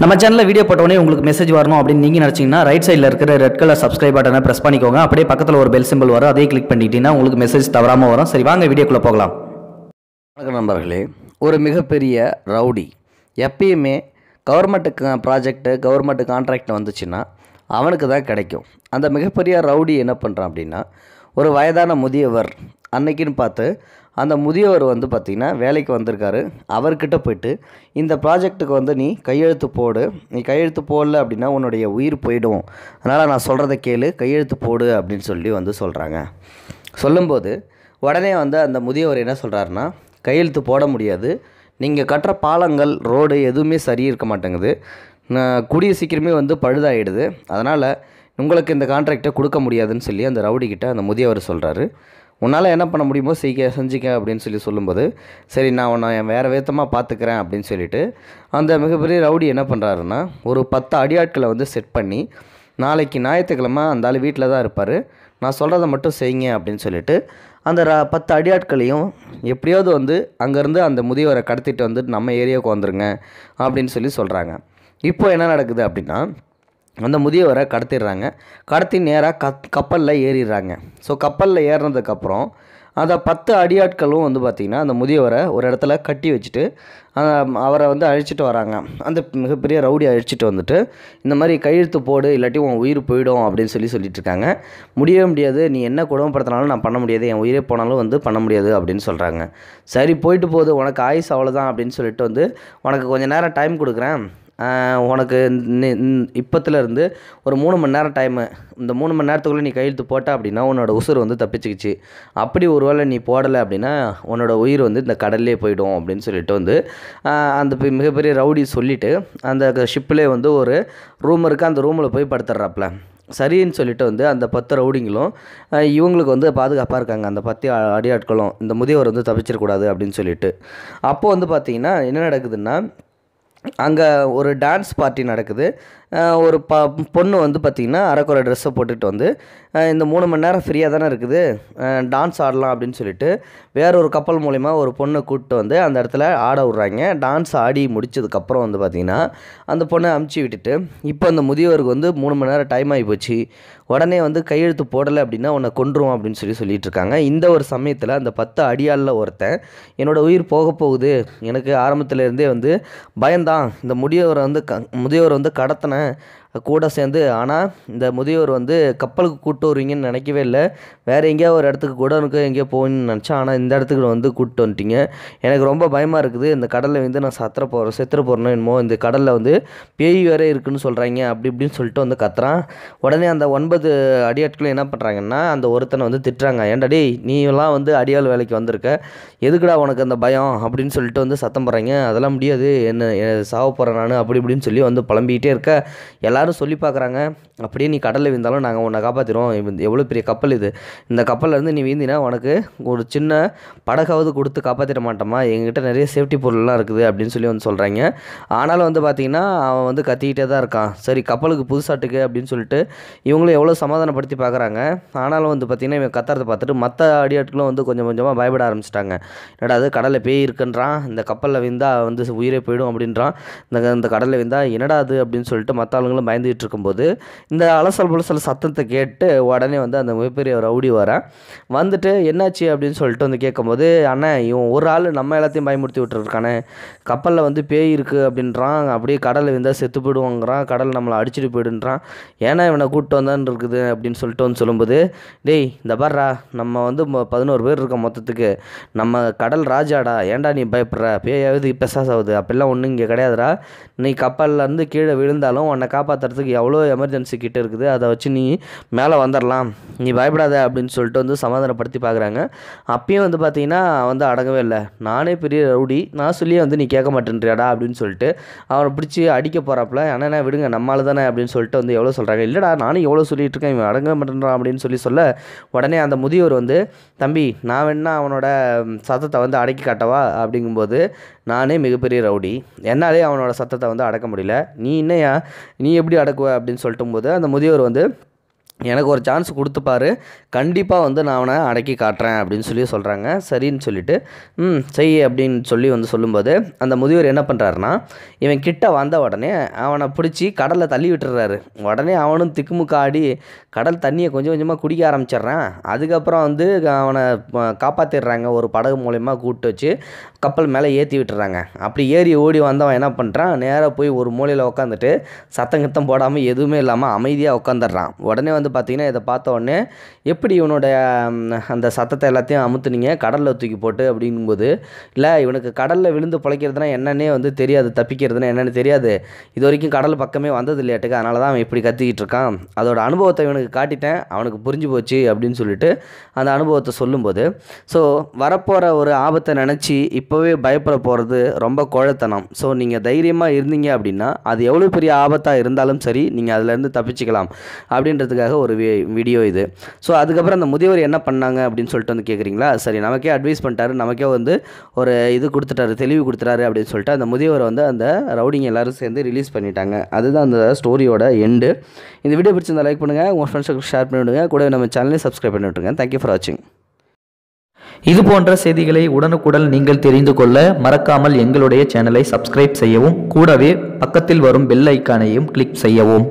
நம்ம சேனலில் வீடியோ போட்டோடனே உங்களுக்கு மெசேஜ் வரணும் அப்படின்னு நீங்கள் நினச்சிங்கன்னா ரைட் சைடில் இருக்கிற ரெட் கலர் சப்ஸ்கிரைப் பட்டனை ப்ரெஸ் பண்ணிக்கோங்க அப்படியே பக்கத்தில் ஒரு பெல் சிம்பிள் வரும் அதே கிளிக் பண்ணிக்கிட்டீங்கன்னா உங்களுக்கு மெசேஜ் தவறாமல் வரும் சரி வாங்க வீடியோக்குள்ளே போகலாம் வணக்கம் நண்பர்களே ஒரு மிகப்பெரிய ரவுடி எப்பயுமே கவர்மெண்ட்டுக்கு ப்ராஜெக்ட்டு கவர்மெண்ட்டு கான்ட்ராக்ட் வந்துச்சுன்னா அவனுக்கு தான் கிடைக்கும் அந்த மிகப்பெரிய ரவுடி என்ன பண்ணுறான் அப்படின்னா ஒரு வயதான முதியவர் அன்னைக்குன்னு பார்த்து அந்த முதியவர் வந்து பார்த்திங்கன்னா வேலைக்கு வந்திருக்காரு அவர்கிட்ட போயிட்டு இந்த ப்ராஜெக்ட்டுக்கு வந்து நீ கையெழுத்து போடு நீ கையெழுத்து போடல அப்படின்னா உன்னுடைய உயிர் போயிடும் அதனால் நான் சொல்கிறத கேளு கையெழுத்து போடு அப்படின்னு சொல்லி வந்து சொல்கிறாங்க சொல்லும்போது உடனே வந்து அந்த முதியவர் என்ன சொல்கிறாருன்னா கையெழுத்து போட முடியாது நீங்கள் கட்டுற பாலங்கள் ரோடு எதுவுமே சரி இருக்க மாட்டேங்குது கூடிய சீக்கிரமே வந்து பழுதாயிடுது அதனால் உங்களுக்கு இந்த கான்ட்ராக்டை கொடுக்க முடியாதுன்னு சொல்லி அந்த ரவுடிக்கிட்ட அந்த முதியவர் சொல்கிறாரு உன்னால் என்ன பண்ண முடியுமோ செய்க செஞ்சுக்க அப்படின்னு சொல்லி சொல்லும்போது சரி நான் உன்னை வேறு விதமாக பார்த்துக்கிறேன் அப்படின்னு சொல்லிட்டு அந்த மிகப்பெரிய ரவுடி என்ன பண்ணுறாருன்னா ஒரு பத்து அடியாட்களை வந்து செட் பண்ணி நாளைக்கு ஞாயிற்றுக்கிழமை அந்த ஆள் வீட்டில் தான் இருப்பார் நான் சொல்கிறத மட்டும் செய்யுங்க அப்படின்னு சொல்லிட்டு அந்த ர பத்து அடியாட்களையும் எப்படியாவது வந்து அங்கேருந்து அந்த முதியவரை கடத்திட்டு வந்துட்டு நம்ம ஏரியாவுக்கு வந்துருங்க அப்படின்னு சொல்லி சொல்கிறாங்க இப்போ என்ன நடக்குது அப்படின்னா அந்த முதியவரை கடத்திடுறாங்க கடத்தி நேராக கத் கப்பலில் ஏறிடுறாங்க ஸோ கப்பலில் ஏறினதுக்கப்புறம் அந்த பத்து அடியாட்களும் வந்து பார்த்திங்கன்னா அந்த முதியவரை ஒரு இடத்துல கட்டி வச்சுட்டு அவரை வந்து அழிச்சிட்டு வராங்க அந்த மிகப்பெரிய ரவுடி அழிச்சிட்டு வந்துட்டு இந்த மாதிரி கையெழுத்து போடு இல்லாட்டி உன் உயிர் போயிடும் அப்படின்னு சொல்லி சொல்லிட்டு இருக்காங்க முடியவே முடியாது நீ என்ன குடும்பப்படுத்தினாலும் நான் பண்ண முடியாது என் உயிரே போனாலும் வந்து பண்ண முடியாது அப்படின்னு சொல்கிறாங்க சரி போயிட்டு போகுது உனக்கு ஆயுஸ் அவ்வளோதான் அப்படின்னு சொல்லிட்டு வந்து உனக்கு கொஞ்சம் நேரம் டைம் கொடுக்குறேன் உனக்கு இப்போத்துலேருந்து ஒரு மூணு மணி நேரம் டைமு இந்த மூணு மணி நேரத்துக்குள்ளே நீ கையெழுத்து போட்ட அப்படின்னா உன்னோட உசுர் வந்து தப்பிச்சுக்கிச்சு அப்படி ஒரு வேளை நீ போடலை அப்படின்னா உன்னோட உயிர் வந்து இந்த கடல்லே போயிடும் அப்படின்னு சொல்லிட்டு வந்து அந்த மிகப்பெரிய ரவுடி சொல்லிவிட்டு அந்த ஷிப்பிலே வந்து ஒரு ரூம் இருக்குது அந்த ரூமில் போய் படுத்துட்றாப்புல சரின்னு சொல்லிட்டு வந்து அந்த பத்து ரவுடிங்களும் இவங்களுக்கு வந்து பாதுகாப்பாக இருக்காங்க அந்த பத்து அடியாட்களும் இந்த முதியவர் வந்து தப்பிச்சிடக்கூடாது அப்படின்னு சொல்லிட்டு அப்போது வந்து பார்த்திங்கன்னா என்ன நடக்குதுன்னா அங்கே ஒரு டான்ஸ் பார்ட்டி நடக்குது ஒரு ப பொண்ணு வந்து பார்த்திங்கன்னா அரைக்குறை ட்ரெஸ்ஸை போட்டுட்டு வந்து இந்த மூணு மணி நேரம் ஃப்ரீயாக தானே இருக்குது டான்ஸ் ஆடலாம் அப்படின்னு சொல்லிட்டு வேற ஒரு கப்பல் மூலிமா ஒரு பொண்ணை கூப்பிட்டு வந்து அந்த இடத்துல ஆட விட்றாங்க டான்ஸ் ஆடி முடிச்சதுக்கப்புறம் வந்து பார்த்திங்கன்னா அந்த பொண்ணை அமுச்சு விட்டுட்டு இப்போ அந்த முதியவருக்கு வந்து மூணு மணி நேரம் டைம் ஆகி போச்சு உடனே வந்து கையெழுத்து போடலை அப்படின்னா உன்னை கொன்றுவோம் அப்படின்னு சொல்லி சொல்லிட்டு இருக்காங்க இந்த ஒரு சமயத்தில் அந்த பத்து அடியாளில் ஒருத்தன் என்னோடய உயிர் போக போகுது எனக்கு ஆரம்பத்துலேருந்தே வந்து பயந்தான் தான் இந்த முதியவரை வந்து க முதியவரை வந்து கடத்தினேன் கூட சேர்ந்து ஆனால் இந்த முதியோர் வந்து கப்பலுக்கு கூப்பிட்டு வருவீங்கன்னு நினைக்கவே இல்லை வேறு எங்கேயாவது ஒரு இடத்துக்கு கூட எனக்கு எங்கேயோ போகணும்னு நினச்சேன் ஆனால் இந்த இடத்துக்கு வந்து கூப்பிட்டு வந்துட்டீங்க எனக்கு ரொம்ப பயமாக இருக்குது இந்த கடலில் வந்து நான் சத்திர போகிறேன் செத்துற போகிறேன்னு என்னமோ இந்த கடலில் வந்து பேய் வேறு இருக்குதுன்னு சொல்கிறாங்க அப்படி இப்படின்னு சொல்லிட்டு வந்து கத்துறான் உடனே அந்த ஒன்பது அடியாட்களும் என்ன பண்ணுறாங்கன்னா அந்த ஒருத்தனை வந்து திட்டுறாங்க நீ எல்லாம் வந்து அடியாள் வேலைக்கு வந்திருக்க எதுக்குடா உனக்கு அந்த பயம் அப்படின்னு சொல்லிட்டு வந்து சத்தம் போடுறாங்க அதெல்லாம் முடியாது என்ன சாவ போகிறேன் நான் அப்படி இப்படின்னு சொல்லி வந்து புலம்பிக்கிட்டே இருக்க எல்லா எல்லோரும் சொல்லி பார்க்குறாங்க அப்படியே நீ கடலில் விழுந்தாலும் நாங்கள் உன்னை காப்பாற்றிடுவோம் எவ்வளோ பெரிய கப்பல் இது இந்த கப்பல்லேருந்து நீ வீந்தினா உனக்கு ஒரு சின்ன படகாவது கொடுத்து காப்பாற்றிட மாட்டோமா எங்ககிட்ட நிறைய சேஃப்டி பொருள்லாம் இருக்குது அப்படின்னு சொல்லி வந்து சொல்கிறாங்க ஆனாலும் வந்து பார்த்திங்கன்னா அவன் வந்து கத்திக்கிட்டே தான் இருக்கான் சரி கப்பலுக்கு புதுசாட்டுக்கு அப்படின்னு சொல்லிட்டு இவங்களும் எவ்வளோ சமாதானப்படுத்தி பார்க்குறாங்க ஆனாலும் வந்து பார்த்திங்கன்னா இவன் கத்துறதை பார்த்துட்டு மற்ற அடியாட்களும் வந்து கொஞ்சம் கொஞ்சமாக பயப்பட ஆரம்பிச்சிட்டாங்க என்னடா அது கடலில் பேய் இருக்குன்றான் இந்த கப்பலில் விழுந்தால் வந்து உயிரே போயிடும் அப்படின்றான் இந்த இந்த கடலில் விழுந்தால் என்னடா அது அப்படின்னு சொல்லிட்டு மற்ற ஆளுங்களும் பயந்துகிட்டு இருக்கும்போது இந்த அலசல் புலசல் சத்தத்தை கேட்டு உடனே வந்து அந்த மிகப்பெரிய ரவுடி வரேன் வந்துட்டு என்னாச்சு அப்படின்னு சொல்லிட்டு வந்து கேட்கும்போது அண்ணா இவன் ஒரு ஆள் நம்ம எல்லாத்தையும் பயமுறுத்தி விட்டுருக்கானே கப்பலில் வந்து பேய் இருக்குது அப்படின்றான் அப்படியே கடலில் விந்தால் செத்து போயிடுவாங்கிறான் கடல் நம்மளை அடிச்சுட்டு போயிடுன்றான் ஏன்னா இவனை கூப்பிட்டு வந்தான் இருக்குது அப்படின்னு சொல்லிட்டு வந்து சொல்லும்போது டேய் இந்த பாருடா நம்ம வந்து பதினோரு பேர் இருக்கோம் மொத்தத்துக்கு நம்ம கடல் ராஜாடா ஏன்டா நீ பயப்படுற பேயாவது பெசாஸ் ஆகுது அப்படிலாம் ஒன்றும் இங்கே கிடையாதுடா நீ கப்பல்லேருந்து கீழே விழுந்தாலும் உன்னை காப்பாற்ற காப்பாற்றுறதுக்கு எவ்வளோ எமர்ஜென்சி கிட்டே இருக்குது அதை வச்சு நீ மேலே வந்துடலாம் நீ பயப்படாத அப்படின்னு சொல்லிட்டு வந்து சமாதானப்படுத்தி பார்க்குறாங்க அப்பயும் வந்து பார்த்தீங்கன்னா வந்து அடங்கவே இல்லை நானே பெரிய ரவுடி நான் சொல்லியே வந்து நீ கேட்க மாட்டேன்றியாடா அப்படின்னு சொல்லிட்டு அவனை பிடிச்சி அடிக்க போகிறாப்புல என்னென்ன விடுங்க நம்மளால தானே அப்படின்னு சொல்லிட்டு வந்து எவ்வளோ சொல்கிறாங்க இல்லைடா நானும் எவ்வளோ சொல்லிட்டு இருக்கேன் இவன் அடங்க மாட்டேன்றான் அப்படின்னு சொல்லி சொல்ல உடனே அந்த முதியோர் வந்து தம்பி நான் வேணா அவனோட சத்தத்தை வந்து அடக்கி காட்டவா அப்படிங்கும்போது நானே மிகப்பெரிய ரவுடி என்னாலே அவனோட சத்தத்தை வந்து அடக்க முடியல நீ என்னையா நீ எப்படி எப்படி அடக்குவ அப்படின்னு சொல்லிட்டும் போது அந்த முதியோர் வந்து எனக்கு ஒரு சான்ஸ் கொடுத்துப்பாரு கண்டிப்பாக வந்து நான் அவனை அடக்கி காட்டுறேன் அப்படின்னு சொல்லி சொல்கிறாங்க சரின்னு சொல்லிட்டு ம் செய் அப்படின்னு சொல்லி வந்து சொல்லும்போது அந்த முதியோர் என்ன பண்ணுறாருன்னா இவன் கிட்ட வந்த உடனே அவனை பிடிச்சி கடலில் தள்ளி விட்டுறாரு உடனே அவனும் திக்குமுக்காடி கடல் தண்ணியை கொஞ்சம் கொஞ்சமாக குடிக்க ஆரம்பிச்சிடுறான் அதுக்கப்புறம் வந்து அவனை காப்பாற்றிடுறாங்க ஒரு படகு மூலயமா கூப்பிட்டு வச்சு கப்பல் மேலே ஏற்றி விட்டுறாங்க அப்படி ஏறி ஓடி வந்தவன் என்ன பண்ணுறான் நேராக போய் ஒரு மூலையில் உட்காந்துட்டு சத்தம் கத்தம் போடாமல் எதுவுமே இல்லாமல் அமைதியாக உட்காந்துடுறான் உடனே வந்து பார்த்தீங்கன்னா இதை பார்த்த உடனே எப்படி இவனுடைய அந்த சத்தத்தை எல்லாத்தையும் அமுத்துனீங்க கடலில் தூக்கி போட்டு அப்படிங்கும்போது இல்லை இவனுக்கு கடலில் விழுந்து பிழைக்கிறதுனா என்னன்னே வந்து தெரியாது தப்பிக்கிறதுனா என்னென்னு தெரியாது இது வரைக்கும் கடல் பக்கமே வந்தது இல்லையாட்டுக்கு அதனால தான் அவன் இப்படி கத்திக்கிட்டு இருக்கான் அதோட அனுபவத்தை இவனுக்கு காட்டிட்டேன் அவனுக்கு புரிஞ்சு போச்சு அப்படின்னு சொல்லிட்டு அந்த அனுபவத்தை சொல்லும்போது ஸோ வரப்போகிற ஒரு ஆபத்தை நினச்சி இப்போவே பயப்பட போகிறது ரொம்ப குழத்தனம் ஸோ நீங்கள் தைரியமாக இருந்தீங்க அப்படின்னா அது எவ்வளோ பெரிய ஆபத்தாக இருந்தாலும் சரி நீங்கள் அதிலேருந்து தப்பிச்சுக்கலாம் அப்படின்றதுக்காக ஒரு வீடியோ இது ஸோ அதுக்கப்புறம் அந்த முதியவர் என்ன பண்ணாங்க அப்படின்னு சொல்லிட்டு வந்து கேட்குறீங்களா சரி நமக்கே அட்வைஸ் பண்ணிட்டாரு நமக்கே வந்து ஒரு இது கொடுத்துட்டாரு தெளிவு கொடுத்துட்டாரு அப்படின்னு சொல்லிட்டு அந்த முதியவரை வந்து அந்த ரவுடிங் எல்லோரும் சேர்ந்து ரிலீஸ் பண்ணிட்டாங்க அதுதான் அந்த ஸ்டோரியோட எண்டு இந்த வீடியோ பிடிச்சிருந்தா லைக் பண்ணுங்கள் உங்கள் ஃப்ரெண்ட்ஸுக்கு ஷேர் பண்ணிவிடுங்க கூட நம்ம சேனலையும் சப்ஸ்கிரைப் பண்ணி விட்டுருங்க தேங்க்யூ ஃபார் வாட்சிங் இது போன்ற செய்திகளை உடனுக்குடன் நீங்கள் தெரிந்து கொள்ள மறக்காமல் எங்களுடைய சேனலை சப்ஸ்கிரைப் செய்யவும் கூடவே பக்கத்தில் வரும் பெல் ஐக்கானையும் கிளிக் செய்யவும்